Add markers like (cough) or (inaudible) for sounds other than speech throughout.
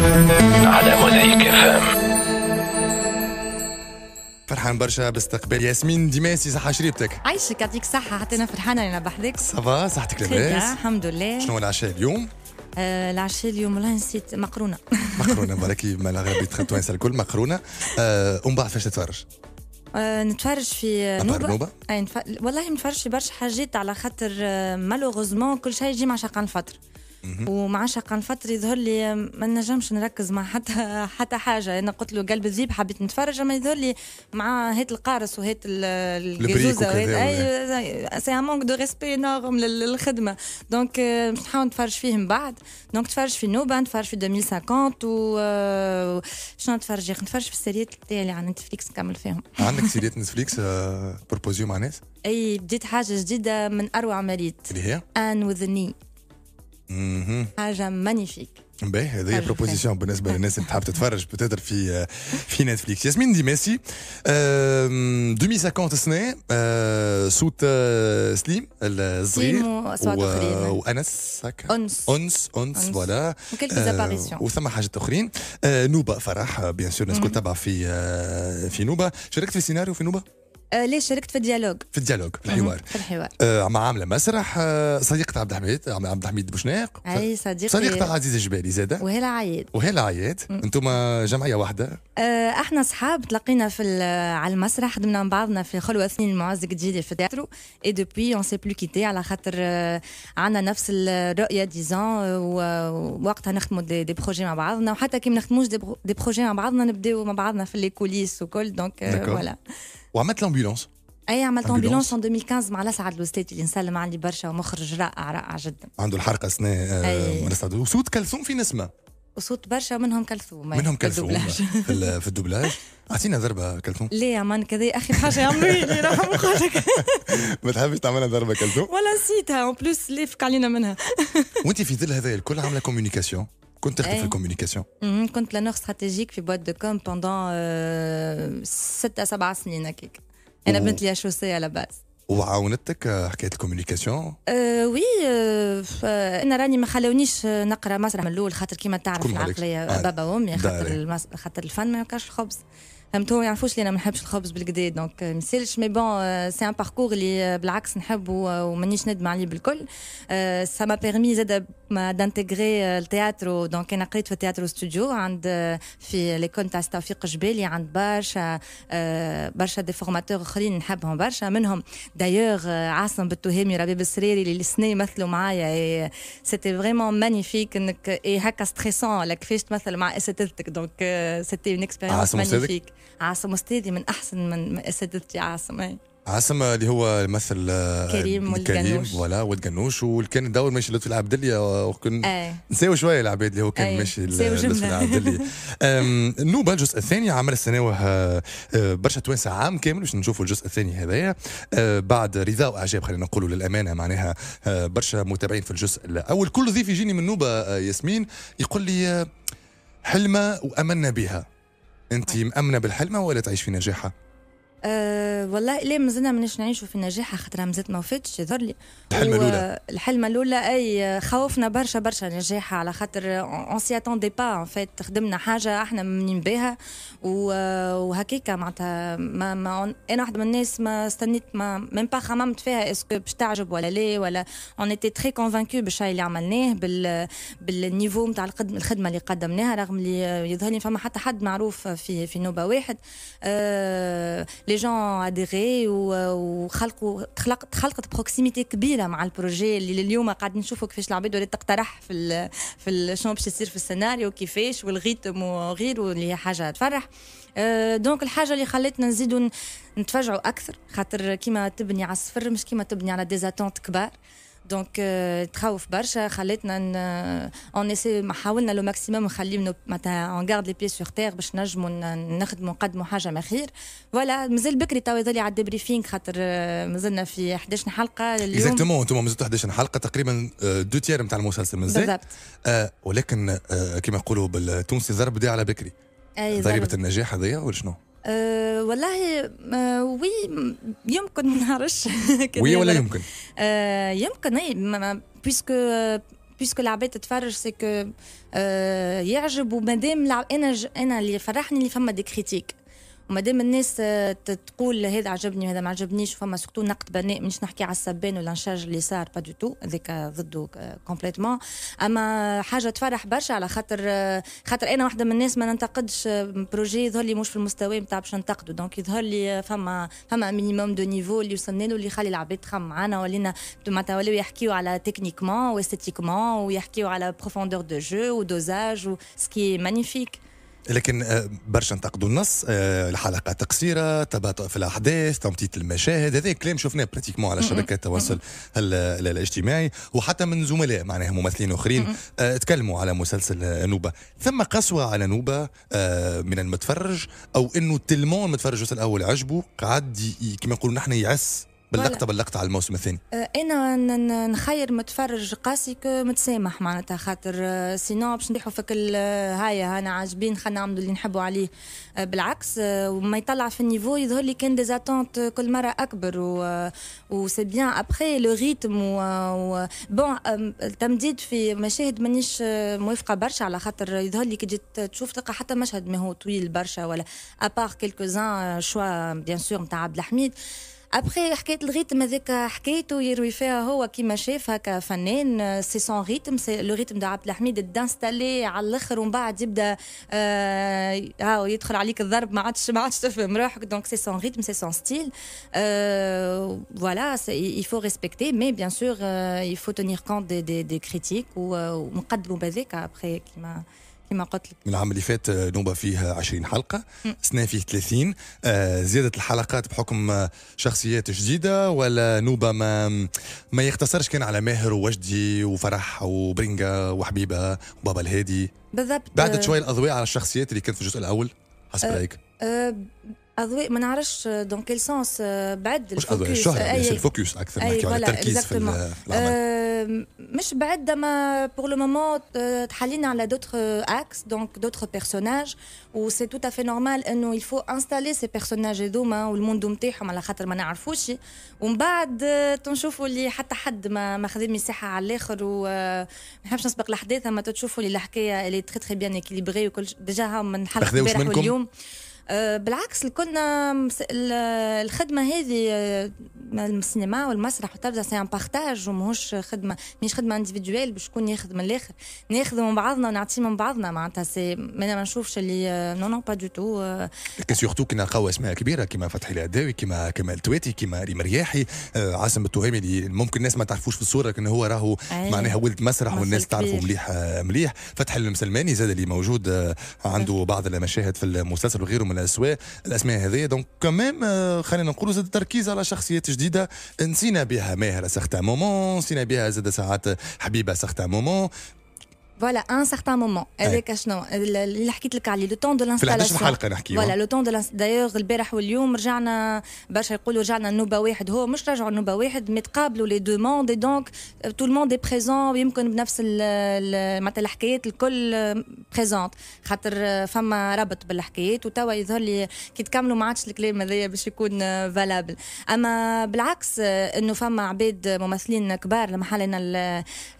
على فام فرحان برشا باستقبال ياسمين ديماسي صحة شريبتك عايشك يعطيك صحة حتى أنا فرحانة أنا بحدك صافا صحتك لاباس الحمد لله شنو العشاء اليوم؟ آه العشاء اليوم والله نسيت مقرونة (laughs) مقرونة بركي ما الأغلبية التوانسة الكل مقرونة آه، ومن بعد فاش تتفرج؟ آه، نتفرج في نوبة, نوبة. أي نف... والله نتفرج في برشا حاجات على خاطر مالوغوزمون آه، كل شيء يجي مع شقان الفترة ومعاش عن فتره يظهر لي ما نجمش نركز مع حتى (laughs) حتى حاجه انا قلت له قلب الذيب حبيت نتفرج اما يظهر لي مع هات القارص وهات الجزوزه وهات اي سي ان مونك دو ريسبي نورم للخدمه دونك آه، مش نحاول نتفرج فيه من بعد دونك نتفرج في نوبه نتفرج في 2050 و آه، شنو نتفرج نتفرج في السيريات اللي على نتفليكس نكمل فيهم (laughs) عندك (laughs) سيريات نتفليكس بروبوزيو آه، مع ناس اي بديت حاجه جديده من اروع ما اللي هي ان وذ ني حاجه مانيفيك باهي هذه بروبوزيسيون بالنسبه للناس اللي تحب تتفرج بتقدر في في نتفليكس ياسمين دي ميسي 2050 سنه صوت سليم الصغير وانس انس انس انس فوالا وثم حاجات اخرين نوبه فرح بيان سور الناس تبع في في نوبه شاركت في السيناريو في نوبه آه ليش شاركت في الديالوج في الديالوج في الحوار في الحوار آه مع عامله مسرح آه صديقة عبد الحميد عبد الحميد بوشناق اي صديقي صديقة عزيز الجبالي زاده وهلا عياد وهلا عياد انتم جمعيه واحده آه احنا صحاب تلاقينا في على المسرح خدمنا مع بعضنا في خلوه اثنين المعز جديد في تياترو اي دوبوي اون سي بلو كيتي على خاطر آه عندنا نفس الرؤيه ديزون ووقتها نخدموا دي, دي بروجي مع بعضنا وحتى كي ما نخدموش دي, برو دي بروجي مع بعضنا نبداو مع بعضنا في لي كوليس وكل دونك فوالا آه وعملت الامبيلونس اي عملت امبيلونس ان 2015 مع لسعد الاستاذ اللي نسلم عليه برشا ومخرج رائع رائع جدا عنده الحرقه اثناء آه، لسعد وصوت كلثوم في نسمه وصوت برشا منهم كلثوم منهم كلثوم (laughs) في الدوبلاج اعطينا ضربه كلثوم لا يا مان كذا اخي حاجه يعملوا (laughs) لي راح مخك (laughs) ما تحبش تعملها ضربه كلثوم ولا نسيتها اون بلوس فك علينا منها وانت في ظل هذا الكل عامله كوميونيكاسيون كنت تخدم في إيه. الكوميونيكاسيون كنت لانور استراتيجيك في بواد دو كوم بوندون ستة سبعة سنين هكاك انا بنت لي شوسي على باز وعاونتك حكايه الكوميونيكاسيون؟ أه euh, وي أه euh, انا راني ما خلونيش نقرا مسرح من الاول خاطر كيما تعرف العقليه آه، بابا وامي خاطر خاطر الفن ما يوقعش الخبز تو ما يعرفوش لي انا ما نحبش الخبز بالكدا دونك ما يسالش مي بون سي ان باركور اللي بالعكس نحبه euh، ومانيش ندم عليه بالكل سا ما بيرمي زاد دانتيغري التياترو دونك انا قريت في التياترو ستوديو عند euh، في ليكون تاع توفيق جبالي عند برشا euh، برشا دي فورماتور اخرين نحبهم برشا منهم دايوغ عاصم بالتهامي ربيب بالسريري اللي السنه يمثلوا معايا سيتي فريمون مانيفيك انك اي هكا ستريسون لك فيش تمثل مع اساتذتك دونك سيتي اون اكسبيرينس مانيفيك عاصم استاذي من احسن من اساتذتي عاصم اي. عاصم اللي هو مثل آه، كريم والقنوش ولا والقنوش وكان الدور ماشي لطفي العبدلية آه، وكان ايه. نساو شويه العباد اللي هو كان ايه. ماشي لطفي العبدلية (laughs) نوبة الجزء الثاني عمل السناوه آه، برشا توانسة عام كامل باش نشوفوا الجزء الثاني هذايا بعد رضا واعجاب خلينا نقولوا للامانه معناها برشا متابعين في الجزء الاول كل ضيف يجيني من نوبة ياسمين يقول لي حلمة وأمنا بها انت مأمنة بالحلمة ولا تعيش في نجاحها؟ أه والله لا مازلنا مانيش نعيشوا في النجاح خاطر مازلت ما وفاتش يظهر لي الحلمه الاولى الحلمه الاولى اي خوفنا برشا برشا نجاحها على خاطر اون سي اتوندي با ان فيت خدمنا حاجه احنا مامنين بها وهكاكا معناتها ما, ما انا واحده من الناس ما استنيت ما ميم با خممت فيها اسكو باش تعجب ولا لا ولا اون ايتي تري كونفانكو بالشيء اللي عملناه بال بالنيفو نتاع الخدمه اللي قدمناها رغم اللي يظهر لي فما حتى حد معروف في في نوبه واحد أه لي جون اديغي وخلقوا خلقت خلقت بروكسيميتي كبيره مع البروجي اللي اليوم قاعد نشوفوا كيفاش العباد ولات تقترح في ال في شنو باش يصير في السيناريو كيفاش والريتم وغيره اللي هي حاجه تفرح دونك euh, الحاجه اللي خلتنا نزيدوا نتفاجعوا اكثر خاطر كيما تبني على الصفر مش كيما تبني على ديزاتونت كبار دونك تخوف برشا خلتنا اون ما حاولنا لو ماكسيموم نخلي معناتها اون غارد لي بيي سور تيغ باش نجموا نخدموا نقدموا حاجه ما خير فوالا مازال بكري توا يظل على الديبريفينغ خاطر مازلنا في 11 حلقه اليوم اكزاكتومون انتم مازلتوا 11 حلقه تقريبا دو تيار نتاع المسلسل مازال بالضبط ولكن كما يقولوا بالتونسي ضرب دي على بكري ضريبه النجاح هذيا ولا شنو؟ أه، والله أه، وي يمكن ما نعرفش (laughs) وي ولا يمكن أه، يمكن اي بيسكو بيسكو العباد تتفرج سي كو يعجب ومادام انا انا اللي فرحني اللي فما دي كريتيك وما دام الناس آه، تقول هذا عجبني وهذا ما عجبنيش فما سكتو نقد بناء مش نحكي على السبان ولا نشاج اللي صار با دو تو هذاك ضده كومبليتمون آه، اما حاجه تفرح برشا على خاطر آه، خاطر انا واحده من الناس ما ننتقدش بروجي يظهر لي مش في المستوى نتاع باش ننتقده دونك يظهر لي فما فما مينيموم دو نيفو اللي وصلنا له اللي يخلي العباد تخم معانا ولينا معناتها ولاو يحكيو على تكنيكمون واستيتيكمون ويحكيو على بروفوندور دو جو ودوزاج وسكي مانيفيك لكن آه، برشا انتقدوا النص آه، الحلقه تقصيره تباطؤ في الاحداث تمطيط المشاهد هذا كلام شفناه براتيكمون على شبكات التواصل الاجتماعي وحتى من زملاء معناها ممثلين اخرين آه، تكلموا على مسلسل نوبه ثم قسوه على نوبه من المتفرج او انه تلمون المتفرج الاول عجبه قعد كما نقولوا نحن يعس باللقطه باللقطه على الموسم الثاني آه، انا نخير متفرج قاسي متسامح معناتها خاطر آه، سينو باش نطيحوا فيك آه، هاي هايا انا عاجبين خلينا نعملوا اللي نحبوا عليه بالعكس وما يطلع في النيفو يظهر لي كان ديزاتونت كل مره اكبر و سي بيان ابخي لو ريتم و, بون التمديد في مشاهد مانيش موافقه برشا على خاطر يظهر لي كي تجي تشوف تلقى حتى مشهد ما هو طويل برشا ولا ابار كيلكو زان شوا بيان سور نتاع عبد الحميد Après, حكايه الريتم هذاك rythme يروي فيها هو كيما شاف هكا فنان سي سون ريتم سي لو il faut respecter mais bien sûr euh, il faut tenir compte des critiques euh, كما قلت لك من العام اللي فات آه، نوبه فيه 20 حلقه سنه فيه 30 آه، زياده الحلقات بحكم آه، شخصيات جديده ولا نوبه ما ما يقتصرش كان على ماهر ووجدي وفرح وبرينجا وحبيبه وبابا الهادي بالضبط بعدت شويه الاضواء على الشخصيات اللي كانت في الجزء الاول حسب رايك أه اضواء ما نعرفش دون كيل سونس بعد مش اضواء الشهره أي... الفوكس اكثر نحكي على التركيز في العمل مش بعد ما بور لو مومون تحلينا على دوتر اكس دونك دوتر بيرسوناج و سي تو افي نورمال انه يلفو انستالي سي بيرسوناج هذوما والموند نتاعهم على خاطر ما نعرفوش ومن بعد تنشوفوا اللي حتى حد ما ما خدم مساحه على الاخر و ما نحبش نسبق الاحداث اما تشوفوا اللي الحكايه اللي تري تري بيان اكيليبري وكل ديجا من حلقه اليوم آه، بالعكس كنا الخدمه هذه آه، السينما والمسرح والترجمه سي ان بارتاج وماهوش خدمه مش خدمه انديفيدويل باش شكون ياخذ من الاخر ناخذ من بعضنا ونعطي من بعضنا معناتها سي انا ما نشوفش اللي نو نو با دو تو لكن سورتو كي نلقاو اسماء كبيره كيما فتحي العداوي كيما كمال تواتي كيما ريم رياحي آه، عاصم التهامي اللي ممكن الناس ما تعرفوش في الصوره لكن هو راهو معناها ولد مسرح والناس تعرفه مليح مليح فتحي المسلماني زاد اللي موجود عنده بعض المشاهد في المسلسل وغيره من على اسواء الاسماء هذه دونك كمام euh, خلينا نقولوا زاد التركيز على شخصيات جديده نسينا بها ماهر سختا مومون نسينا بها زاد ساعات حبيبه سختا مومون فوالا ان سارتان مومون هذاك شنو اللي حكيت لك عليه لو طون دو لانستالاسيون حلقه نحكي فوالا لو طون دو دايوغ البارح واليوم رجعنا برشا يقولوا رجعنا النوبه واحد هو مش رجعوا النوبه واحد متقابلوا لي دوموند دونك تو الموند بريزون يمكن بنفس معناتها الحكايات الكل بريزونت خاطر فما ربط بالحكايات وتوا يظهر لي كي تكملوا ما عادش الكلام هذايا باش يكون فالابل اما بالعكس انه فما عباد ممثلين كبار لما حالنا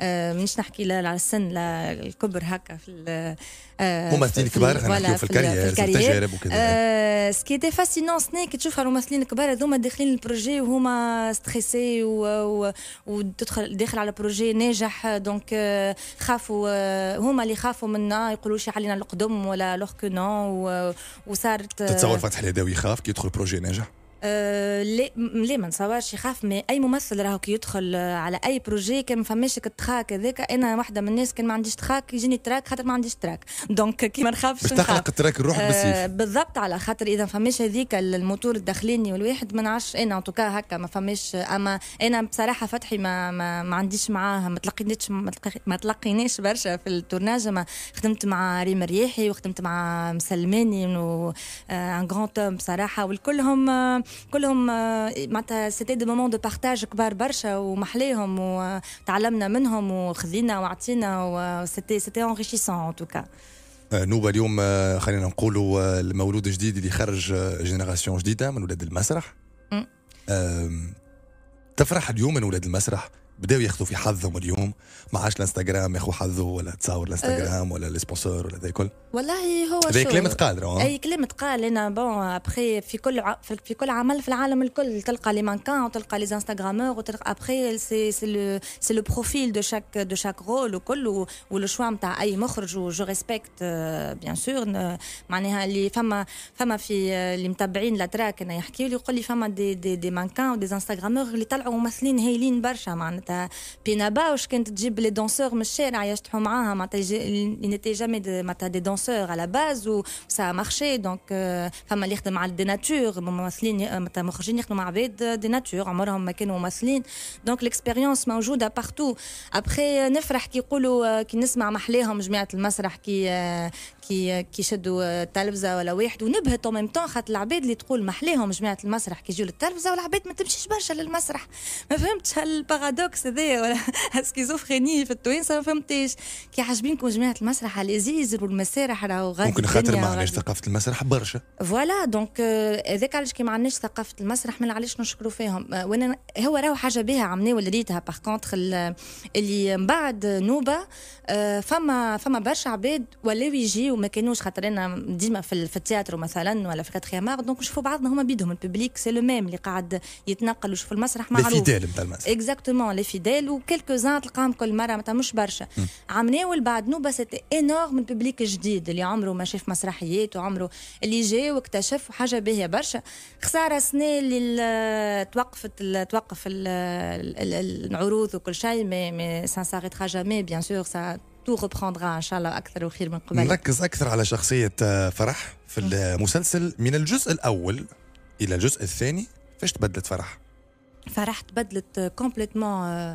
آه، مانيش نحكي على السن الكبر هكا في آه، ممثلين كبار في الكارير في التجارب وكذا سكي دي فاسينون سني كي تشوف الممثلين الكبار هذوما داخلين البروجي وهما ستريسي وتدخل داخل على بروجي ناجح دونك خافوا هما اللي خافوا منا يقولوا شي علينا القدم ولا لوغ كو نو وصارت تتصور euh, فتح الهداوي يخاف كي يدخل بروجي ناجح أه لا ما نصورش يخاف مي اي ممثل راهو كي يدخل آه، على اي بروجي كان ما فماش التخاك هذاك انا واحده من الناس كان ما عنديش تخاك يجيني تراك خاطر ما عنديش تراك دونك كي ما نخافش باش تحقق التراك الروح آه، بالسيف بالضبط على خاطر اذا فماش هذيك الموتور الداخليني والواحد ما نعرفش انا ان توكا هكا ما فماش اما انا بصراحه فتحي ما ما, ما عنديش معاه ما تلقينيش ما تلقيناش برشا في التورناج ما خدمت مع ريم الريحي وخدمت مع مسلماني و ان آه، غران بصراحه والكلهم كلهم آه، معناتها سيتي دي مومون دو بارتاج كبار برشا ومحليهم وتعلمنا منهم وخذينا وعطينا وسيتي سيتي انريشيسون ان توكا نوبة اليوم آه، خلينا نقولوا آه، المولود الجديد اللي خرج جينيراسيون جديده من ولاد المسرح تفرح اليوم من ولاد المسرح بداو ياخذوا في حظهم اليوم ما عادش الانستغرام ياخذوا حظه ولا تصاور الانستغرام أه. ولا السبونسور ولا ذا الكل والله هو شو كلام تقال اي كلام تقال انا بون ابخي في كل ع... في كل عمل في العالم الكل تلقى لي مانكان وتلقى لي انستغرامور وتلقى ابخي سي سي لو سي لو بروفيل دو شاك دو شاك رول وكل ولو شوا نتاع اي مخرج وجو ريسبكت بيان سور معناها اللي فما فما في آه، اللي متابعين لا تراك انا يحكي لي يقول لي فما دي دي دي مانكان ودي انستغرامور اللي طلعوا ممثلين هايلين برشا معناتها معناتها بينا باوش كانت تجيب لي دونسور من الشارع يشطحوا معاها معناتها نيتي جامي معناتها دي دونسور على باز وسا مارشي دونك فما اللي يخدم على دي ناتور ممثلين آه، معناتها مخرجين يخدموا مع عباد دي ناتور عمرهم ما كانوا ممثلين دونك ليكسبيريونس موجوده بارتو ابخي آه، نفرح كي يقولوا آه، كي نسمع محليهم جماعه المسرح كي كي كي يشدوا التلفزه ولا واحد ونبهت او ميم طون خاطر العباد اللي تقول محليهم جماعه المسرح كي يجوا للتلفزه والعباد ما تمشيش برشا للمسرح ما فهمتش هالبارادوكس العكس هذا ولا (laughs) سكيزوفريني في التوانسه ما فهمتش كي عاجبينكم جماعه المسرح لذيذ والمسارح راهو غادي ممكن خاطر ما عندناش ثقافه المسرح برشا فوالا دونك آه، هذاك علاش كي ما عندناش ثقافه المسرح ما علاش نشكروا فيهم آه، وانا هو راهو حاجه بها عملنا ريتها باغ كونتخ اللي من بعد نوبه آه، فما فما برشا عباد ولاو يجيو ما كانوش خاطر انا ديما في, التياتر التياترو مثلا ولا في كاتخيام دونك نشوفوا بعضنا هما بيدهم الببليك سي لو ميم اللي قاعد يتنقل ويشوف المسرح معروف الفيدال نتاع المسرح اكزاكتومون فيديل وكلكوزان تلقاهم كل مره معناتها مش برشا عمناول بعد نو بس انورم الببليك جديد اللي عمره ما شاف مسرحيات وعمره اللي جا واكتشف حاجه باهيه برشا خساره سنه اللي توقفت توقف العروض وكل شيء مي مي سان ساريترا جامي بيان سور سا تو ريبروندرا ان شاء الله اكثر وخير من قبل نركز اكثر على شخصيه آه، فرح في المسلسل من الجزء الاول الى الجزء الثاني فاش تبدلت فرح؟ Farah Bedlet complètement complètement... Euh,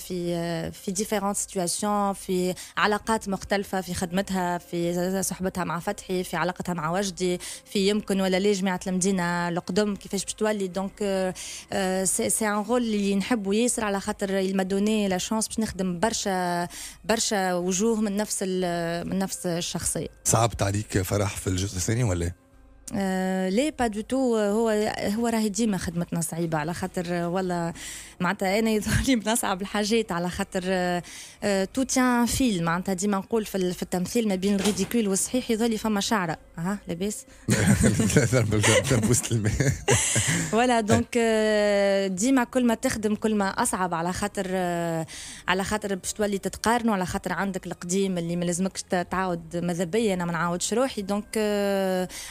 في في ديفيرونت سيتياسيون في علاقات مختلفه في خدمتها في صحبتها مع فتحي في علاقتها مع وجدي في يمكن ولا ليه جماعه المدينه القدم كيفاش باش تولي دونك سي ان رول اللي نحبه ياسر على خاطر المدوني لا شونس باش نخدم برشا برشا وجوه من نفس من نفس الشخصيه صعبت عليك فرح في الجزء الثاني ولا إيه؟ آه ليه با دو تو هو هو راهي ديما خدمتنا صعيبه على خاطر آه، والله معناتها انا (laughs) يظهر لي بنصعب الحاجات على خاطر آه تو تيان فيل معناتها ديما نقول في, في التمثيل ما بين الريديكول والصحيح يظهر لي فما شعره ها لاباس ولا (laughs) آه، دونك ديما كل ما تخدم كل ما اصعب على خاطر آه، على خاطر باش تولي تتقارنوا على خاطر عندك القديم اللي ما لازمكش تعاود ماذا بيا انا ما نعاودش روحي دونك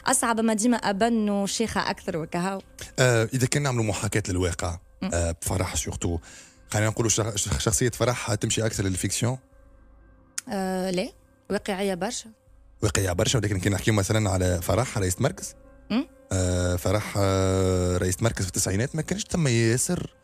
اصعب ديما ابن شيخه اكثر وكهو آه اذا كان نعملوا محاكاه للواقع آه بفرح سورتو خلينا نقولوا شخصيه فرح تمشي اكثر للفيكسيون آه لا واقعيه برشا واقعيه برشا ولكن كي نحكيو مثلا على فرح رئيس مركز آه فرح آه رئيس مركز في التسعينات ما كانش تم ياسر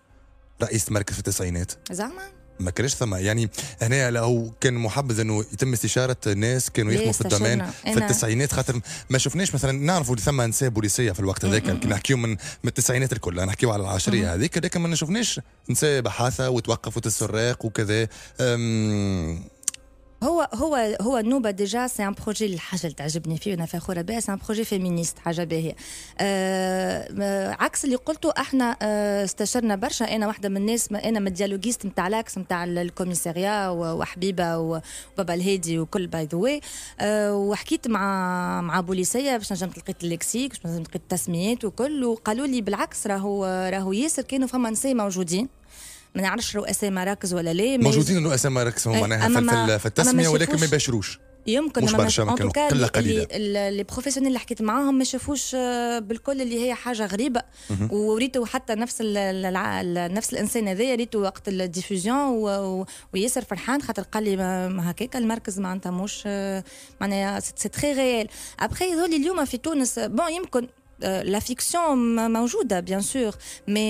رئيس مركز في التسعينات زعما ما كانش ثم يعني هنا لو كان محبذ انه يتم استشاره ناس كانوا يخدموا في الدومين في إيه نعم. التسعينات خاطر ما شفناش مثلا نعرفوا ثم نساء بوليسيه في الوقت هذاك كنا نحكيو من, من التسعينات الكل نحكيو على العشريه هذيك لكن ما شفناش نساء بحاثه وتوقفوا السراق وكذا هو هو هو النوبه ديجا سي ان بروجي الحاجه اللي تعجبني فيه وانا فخوره بها سي ان بروجي فيمينيست حاجه باهيه آه عكس اللي قلته احنا آه استشرنا برشا انا واحده من الناس انا من الديالوجيست نتاع لاكس نتاع الكوميساريا وحبيبه وبابا الهادي وكل باي ذا واي وحكيت مع مع بوليسيه باش نجمت لقيت اللكسيك باش نجمت لقيت التسميات وكل وقالوا لي بالعكس راهو راهو ياسر كانوا فما نساء موجودين ما نعرفش رؤساء مراكز ولا ليه موجودين رؤساء مراكز هم إيه، معناها في التسميه ولكن ما يباشروش يمكن مش برشا ما كانوا قله قليله لي بروفيسيونيل اللي حكيت معاهم ما شافوش آه، بالكل اللي هي حاجه غريبه وريتو حتى نفس الـ الـ نفس الانسان هذايا ريتو وقت الديفوزيون وياسر فرحان خاطر قال لي هكاك المركز معناتها مش آه، معناها سي تخي ريال ابخي هذول اليوم في تونس بون يمكن لا آه، فيكسيون موجوده بيان سور مي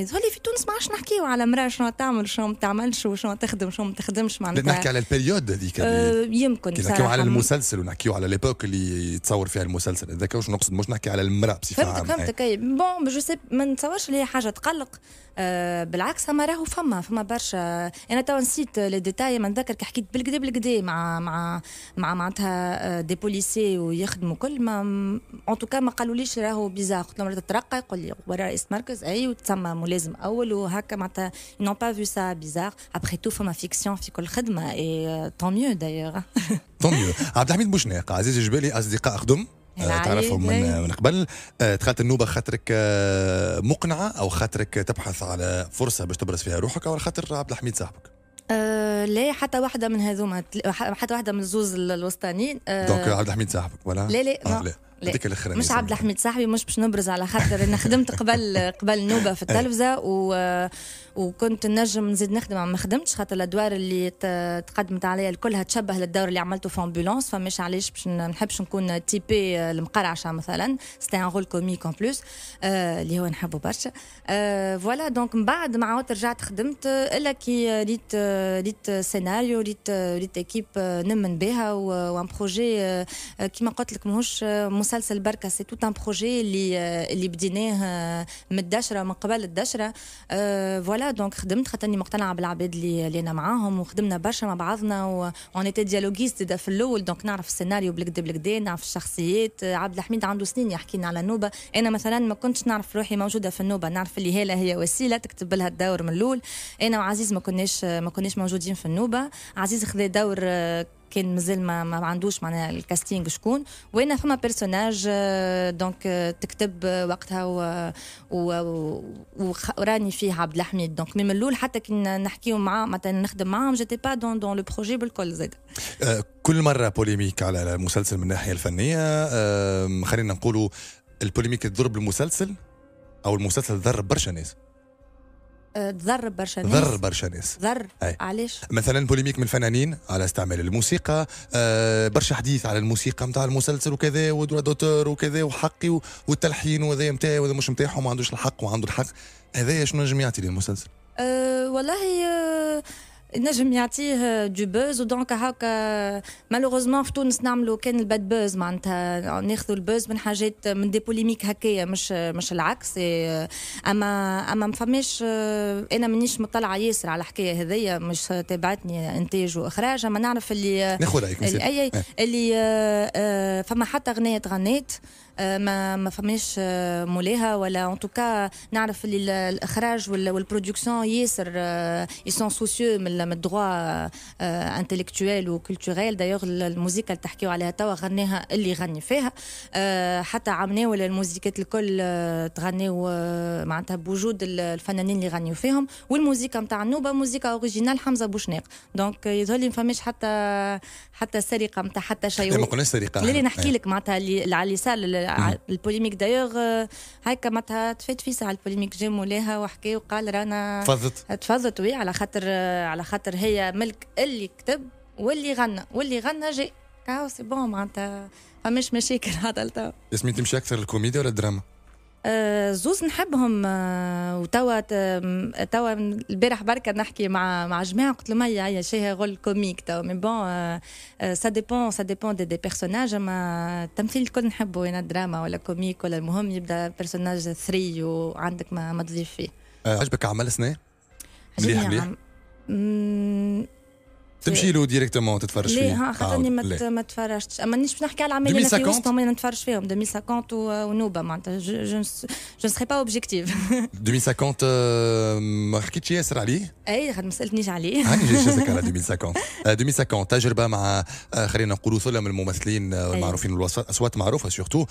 يظهر لي في تونس ما عادش نحكيو على مراه شنو تعمل شنو ما تعملش وشنو تخدم شنو ما تخدمش معناتها نحكي على البيريود هذيك آه، يمكن نحكيو على المسلسل ونحكيو على ليبوك اللي يتصور فيها المسلسل هذاك واش نقصد مش نحكي على المراه بصفه عامه فهمتك فهمتك بون جو سي ما نتصورش اللي هي حاجه تقلق آه، بالعكس اما راهو فما فما برشا انا توا نسيت لي ديتاي ما نذكر كي حكيت بالكدا بالكدا مع مع مع معناتها دي بوليسي ويخدموا كل ما اون توكا ما قالوليش راهو بيزا قلت لهم تترقى يقول لي ورا رئيس مركز اي وتسمى ملازم اول وهكا معناتها نون با في سا بيزار ابخي تو فما فيكسيون في كل خدمه اي طون ميو دايوغ طون ميو عبد الحميد بوشناق عزيز الجبالي اصدقاء خدم آه، تعرفهم من آه، من قبل دخلت آه، النوبه خاطرك مقنعه او خاطرك تبحث على فرصه باش تبرز فيها روحك او خاطر عبد الحميد صاحبك لا حتى واحده من هذوما حتى واحده من الزوز الوسطانيين دونك عبد الحميد صاحبك ولا لا لا. هذيك الاخرانيه مش عبد الحميد صاحبي مش باش نبرز على خاطر انا خدمت قبل (laughs) قبل نوبه في التلفزه و وكنت نجم نزيد نخدم ما خدمتش خاطر الادوار اللي تقدمت عليا كلها تشبه للدور اللي عملته في امبولونس فمش علاش باش نحبش نكون تيبي المقرعشه مثلا سيتي ان رول كوميك اون بلوس اللي هو نحبه برشا فوالا آه، دونك من بعد ما عاود رجعت خدمت الا كي ريت ريت سيناريو ريت ريت اكيب نمن بها وان بروجي آه، كيما قلت لك ماهوش آه، مسلسل بركه سي توت ان بروجي اللي آه، اللي بديناه آه، من الدشره من قبل الدشره فوالا آه، دونك خدمت خاطر اني مقتنعه بالعباد اللي, اللي انا معاهم وخدمنا برشا مع بعضنا وان تي ديالوجيست في الاول دونك نعرف السيناريو بالكدا بالكدا نعرف الشخصيات عبد الحميد عنده سنين يحكي لنا على النوبه انا مثلا ما كنتش نعرف روحي موجوده في النوبه نعرف اللي هاله هي وسيله تكتب لها الدور من الاول انا وعزيز ما كناش ما كناش موجودين في النوبه عزيز خذا دور كان مازال ما, ما عندوش معناها الكاستينغ شكون وانا فما بيرسوناج آه، دونك آه، تكتب آه، وقتها و... وراني فيه عبد الحميد دونك من الاول حتى كي نحكيو معاه مثلا نخدم معاهم جيتي با دون دون لو بروجي بالكل زاد كل مره بوليميك على المسلسل من الناحيه الفنيه خلينا نقولوا البوليميك تضرب المسلسل او المسلسل ضرب برشا ناس تضر برشا ناس ضر برشا ناس ضر علاش مثلا بوليميك من الفنانين على استعمال الموسيقى آه برشا حديث على الموسيقى نتاع المسلسل وكذا ودور دوتور وكذا وحقي والتلحين وهذا نتاعي وهذا مش نتاعهم وما عندوش الحق وعنده الحق هذايا شنو نجم يعطي للمسلسل أه والله أه نجم يعطيه دو آه، بوز ودونك هاكا مالوغوزمون في تونس نعملوا كان الباد بوز معناتها ناخذوا البوز من حاجات من دي بوليميك هكايا مش مش العكس آه، اما اما ما فماش آه، انا مانيش مطلعه ياسر على الحكايه هذيا مش تابعتني انتاج واخراج اما نعرف اللي ناخذ رايك اللي, إيه. اللي, اللي فما حتى غنايه تغنيت ما ما فماش مولاها ولا ان توكا نعرف اللي الاخراج والبرودكسيون ياسر يسون سوسيو من من الدغوا انتلكتويل وكولتوريل دايوغ الموسيقى اللي تحكيو عليها توا غناها اللي غني فيها آه، حتى عمناو الموسيقات الكل آه، تغنيو آه، معناتها بوجود الفنانين اللي غنيو فيهم والموسيقى نتاع النوبه موسيقى اوريجينال حمزه بوشناق دونك يظهر لي ما فماش حتى حتى سرقه نتاع حتى شيء ما قلناش سرقه اللي نحكي لك معناتها اللي على اللي البوليميك دايوغ هكا معناتها تفات ساعه البوليميك جا مولاها وحكى وقال رانا تفضت تفضت وي على خاطر على خاطر خاطر هي ملك اللي كتب واللي غنى واللي غنى جاء كاو سي بون معناتها فماش مشاكل (laughs) هذا لتوا اسمي تمشي اكثر الكوميديا ولا الدراما؟ آه، زوز نحبهم آه، وتوا آه، توا البارح بركه نحكي مع مع جماعه قلت لهم هيا هيا شي رول كوميك توا مي بون سا ديبون سا ديبون دي, دي بيرسوناج اما التمثيل الكل نحبه انا دراما ولا كوميك ولا المهم يبدا بيرسوناج ثري وعندك ما, ما تضيف فيه عجبك عمل سنه؟ مليح مليح Mm, تمشي له ديريكتومون تتفرج فيه ها خاطرني ما ما تفرجتش اما نيش نحكي على العمل اللي في وسطهم انا نتفرج فيهم 2050 ونوبه معناتها جو جو سري با اوبجيكتيف 2050 ما حكيتش ياسر عليه اي خاطر ما سالتنيش عليه هاني جايك (laughs) على 2050 2050 آه، تجربه مع آه، خلينا نقولوا ثله من الممثلين آه، المعروفين الاصوات معروفه سورتو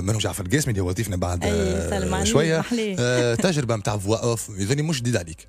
منهم جعفر القاسمي اللي هو ضيفنا بعد شويه تجربه نتاع فوا اوف يظني مش جديد عليك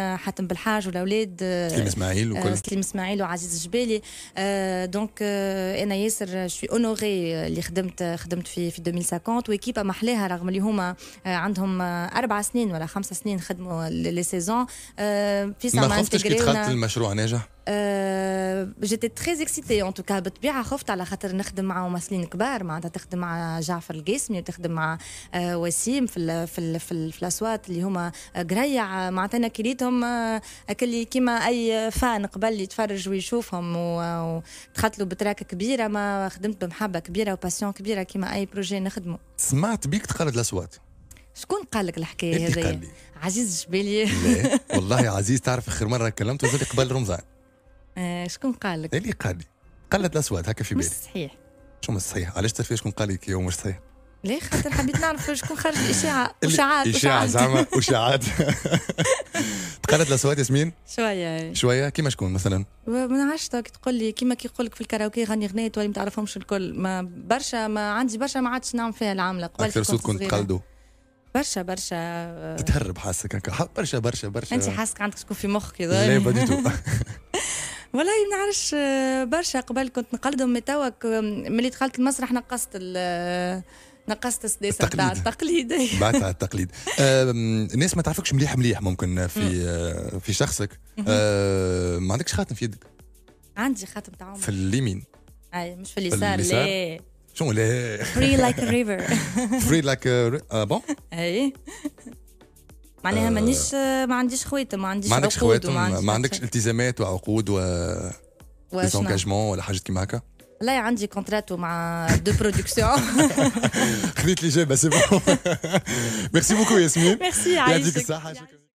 حاتم بالحاج والاولاد سليم آه، اسماعيل آه، وكل سليم اسماعيل وعزيز الجبالي دونك آه، انا ياسر شوي اونوري اللي خدمت خدمت في في 2050 وكيبا محلاها رغم اللي هما عندهم اربع سنين ولا خمس سنين خدموا لي سيزون في ما خفتش كي دخلت المشروع ناجح؟ أه جيتي تري اكسيتي ان توكا بالطبيعه خفت على خاطر نخدم مع ممثلين كبار معناتها تخدم مع جعفر القاسمي وتخدم مع آه، وسيم في الـ في الـ في, الـ في الاصوات اللي هما آه، قريع معناتها انا كريتهم آه، اكل كيما اي فان قبل يتفرج ويشوفهم وتخطلوا بتراك كبيره ما خدمت بمحبه كبيره وباسيون كبيره كيما اي بروجي نخدمه سمعت بيك تقلد الاصوات شكون قال لك الحكايه هذه عزيز جبالي (laughs) والله عزيز تعرف اخر مره كلمته زاد قبل رمضان آه، شكون قال لك؟ اللي قال لي قلت الاصوات هكا في بالي مش صحيح شو مش صحيح علاش تعرفي شكون قال لك يوم مش صحيح ليه خاطر حبيت نعرف شكون خرج (laughs) الاشاعه اشاعات اشاعه زعما (laughs) اشاعات (laughs) تقلد الاصوات ياسمين شويه شويه كيما شكون مثلا ما نعرفش تقول لي كيما كي يقول لك في الكراوكي غني غنايه ولا ما تعرفهمش الكل ما برشا ما عندي برشا ما عادش نعمل فيها العامله قبل اكثر صوت كنت تقلده برشا برشا تتهرب آه. حاسك هكا برشا برشا برشا انت حاسك عندك شكون في مخك لا بديتو والله ما نعرفش آه، برشا قبل كنت نقلدهم مي توا ملي دخلت المسرح نقصت آه، نقصت السداسه نتاع التقليد بعدها التقليد (laughs) الناس ما تعرفكش مليح مليح ممكن في آه، في شخصك ما عندكش خاتم في يدك عندي خاتم تاع في اليمين اي مش في اليسار لا شنو لا فري لايك ريفر فري لايك بون اي معناها آه. مانيش ما عنديش خواتم ما عنديش ما عندكش خواتم ما عندكش التزامات وعقود و ديزونكاجمون ولا حاجات كيما هكا لا عندي كونترات مع دو برودكسيون (laughs) خذيت الاجابه سي بون ميرسي بوكو ياسمين ميرسي يعطيك الصحه شكرا